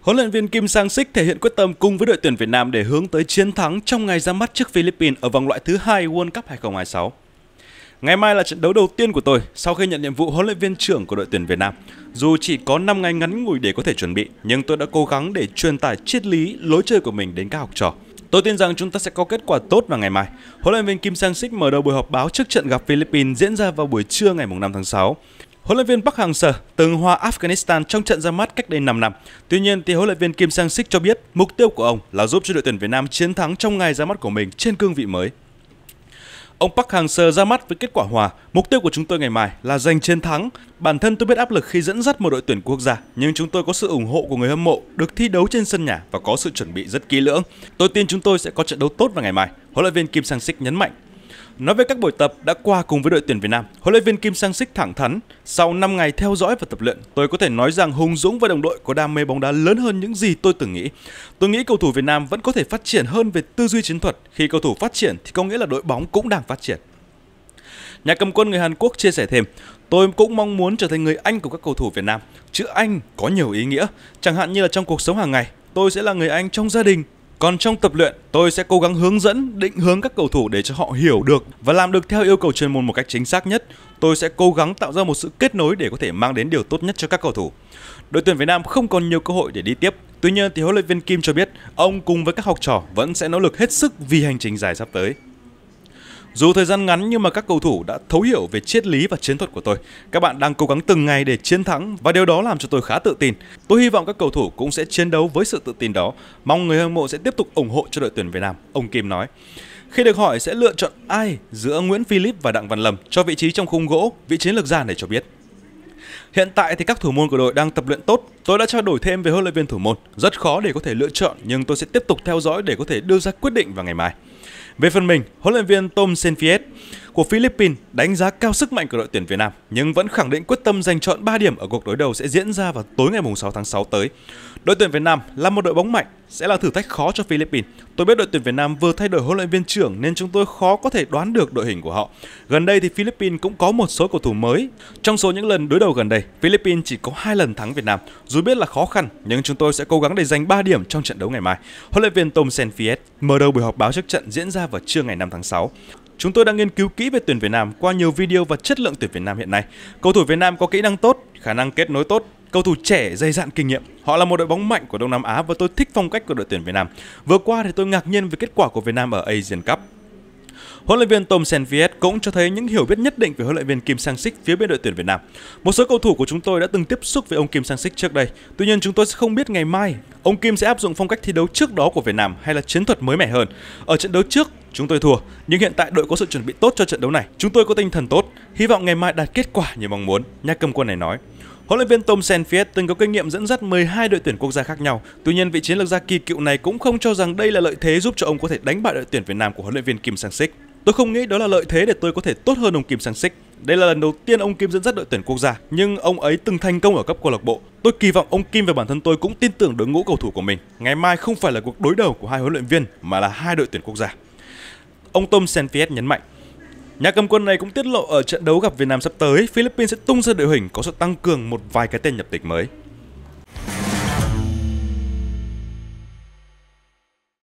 Huấn luyện viên Kim Sang Sik thể hiện quyết tâm cùng với đội tuyển Việt Nam để hướng tới chiến thắng trong ngày ra mắt trước Philippines ở vòng loại thứ hai World Cup 2026. Ngày mai là trận đấu đầu tiên của tôi sau khi nhận nhiệm vụ huấn luyện viên trưởng của đội tuyển Việt Nam. Dù chỉ có 5 ngày ngắn ngủi để có thể chuẩn bị, nhưng tôi đã cố gắng để truyền tải triết lý, lối chơi của mình đến các học trò. Tôi tin rằng chúng ta sẽ có kết quả tốt vào ngày mai. Huấn luyện viên Kim Sang Sik mở đầu buổi họp báo trước trận gặp Philippines diễn ra vào buổi trưa ngày 5 tháng 6. Huấn luyện viên Park Hang-seo từng hòa Afghanistan trong trận ra mắt cách đây 5 năm. Tuy nhiên, thì huấn luyện viên Kim Sang-sik cho biết mục tiêu của ông là giúp cho đội tuyển Việt Nam chiến thắng trong ngày ra mắt của mình trên cương vị mới. Ông Park Hang-seo ra mắt với kết quả hòa. Mục tiêu của chúng tôi ngày mai là giành chiến thắng. Bản thân tôi biết áp lực khi dẫn dắt một đội tuyển quốc gia, nhưng chúng tôi có sự ủng hộ của người hâm mộ, được thi đấu trên sân nhà và có sự chuẩn bị rất kỹ lưỡng. Tôi tin chúng tôi sẽ có trận đấu tốt vào ngày mai. Huấn luyện viên Kim Sang-sik nhấn mạnh. Nói về các buổi tập đã qua cùng với đội tuyển Việt Nam, huấn luyện viên Kim Sang Sik thẳng thắn, sau 5 ngày theo dõi và tập luyện, tôi có thể nói rằng Hùng Dũng và đồng đội có đam mê bóng đá lớn hơn những gì tôi từng nghĩ. Tôi nghĩ cầu thủ Việt Nam vẫn có thể phát triển hơn về tư duy chiến thuật, khi cầu thủ phát triển thì có nghĩa là đội bóng cũng đang phát triển. Nhà cầm quân người Hàn Quốc chia sẻ thêm, Tôi cũng mong muốn trở thành người anh của các cầu thủ Việt Nam. Chữ anh có nhiều ý nghĩa, chẳng hạn như là trong cuộc sống hàng ngày, tôi sẽ là người anh trong gia đình, còn trong tập luyện, tôi sẽ cố gắng hướng dẫn, định hướng các cầu thủ để cho họ hiểu được và làm được theo yêu cầu chuyên môn một cách chính xác nhất. Tôi sẽ cố gắng tạo ra một sự kết nối để có thể mang đến điều tốt nhất cho các cầu thủ. Đội tuyển Việt Nam không còn nhiều cơ hội để đi tiếp. Tuy nhiên thì huấn luyện viên Kim cho biết ông cùng với các học trò vẫn sẽ nỗ lực hết sức vì hành trình dài sắp tới. Dù thời gian ngắn nhưng mà các cầu thủ đã thấu hiểu về triết lý và chiến thuật của tôi. Các bạn đang cố gắng từng ngày để chiến thắng và điều đó làm cho tôi khá tự tin. Tôi hy vọng các cầu thủ cũng sẽ chiến đấu với sự tự tin đó. Mong người hâm mộ sẽ tiếp tục ủng hộ cho đội tuyển Việt Nam, ông Kim nói. Khi được hỏi sẽ lựa chọn ai giữa Nguyễn Philip và Đặng Văn Lâm cho vị trí trong khung gỗ, vị chiến lược gia này cho biết. Hiện tại thì các thủ môn của đội đang tập luyện tốt. Tôi đã trao đổi thêm với huấn luyện viên thủ môn. Rất khó để có thể lựa chọn nhưng tôi sẽ tiếp tục theo dõi để có thể đưa ra quyết định vào ngày mai. Về phần mình, huấn luyện viên Tom Senfiet của Philippines đánh giá cao sức mạnh của đội tuyển Việt Nam nhưng vẫn khẳng định quyết tâm giành chọn 3 điểm ở cuộc đối đầu sẽ diễn ra vào tối ngày 6 tháng 6 tới. Đội tuyển Việt Nam là một đội bóng mạnh sẽ là thử thách khó cho Philippines. Tôi biết đội tuyển Việt Nam vừa thay đổi huấn luyện viên trưởng nên chúng tôi khó có thể đoán được đội hình của họ. Gần đây thì Philippines cũng có một số cầu thủ mới. Trong số những lần đối đầu gần đây, Philippines chỉ có hai lần thắng Việt Nam. Dù biết là khó khăn nhưng chúng tôi sẽ cố gắng để giành 3 điểm trong trận đấu ngày mai. Huấn luyện viên Tom Senfiet mở đầu buổi họp báo trước trận diễn ra vào trưa ngày 5 tháng 6. Chúng tôi đang nghiên cứu kỹ về tuyển Việt Nam qua nhiều video và chất lượng tuyển Việt Nam hiện nay. Cầu thủ Việt Nam có kỹ năng tốt, khả năng kết nối tốt, cầu thủ trẻ dày dạn kinh nghiệm. Họ là một đội bóng mạnh của Đông Nam Á và tôi thích phong cách của đội tuyển Việt Nam. Vừa qua thì tôi ngạc nhiên về kết quả của Việt Nam ở Asian Cup. Huấn luyện viên Tom Senviet cũng cho thấy những hiểu biết nhất định về huấn luyện viên Kim Sang Sik phía bên đội tuyển Việt Nam. Một số cầu thủ của chúng tôi đã từng tiếp xúc với ông Kim Sang Sik trước đây. Tuy nhiên chúng tôi sẽ không biết ngày mai ông Kim sẽ áp dụng phong cách thi đấu trước đó của Việt Nam hay là chiến thuật mới mẻ hơn. Ở trận đấu trước chúng tôi thua, nhưng hiện tại đội có sự chuẩn bị tốt cho trận đấu này. Chúng tôi có tinh thần tốt, hy vọng ngày mai đạt kết quả như mong muốn, nhà cầm quân này nói. Huấn luyện viên Tom Sanfiet từng có kinh nghiệm dẫn dắt 12 đội tuyển quốc gia khác nhau. Tuy nhiên, vị chiến lược gia kỳ cựu này cũng không cho rằng đây là lợi thế giúp cho ông có thể đánh bại đội tuyển Việt Nam của huấn luyện viên Kim Sang Sik. Tôi không nghĩ đó là lợi thế để tôi có thể tốt hơn ông Kim Sang Sik. Đây là lần đầu tiên ông Kim dẫn dắt đội tuyển quốc gia, nhưng ông ấy từng thành công ở cấp câu lạc bộ. Tôi kỳ vọng ông Kim và bản thân tôi cũng tin tưởng đội ngũ cầu thủ của mình. Ngày mai không phải là cuộc đối đầu của hai huấn luyện viên mà là hai đội tuyển quốc gia. Ông Tom Sanfiet nhấn mạnh, Nhà cầm quân này cũng tiết lộ ở trận đấu gặp Việt Nam sắp tới, Philippines sẽ tung ra đội hình có sự tăng cường một vài cái tên nhập tịch mới.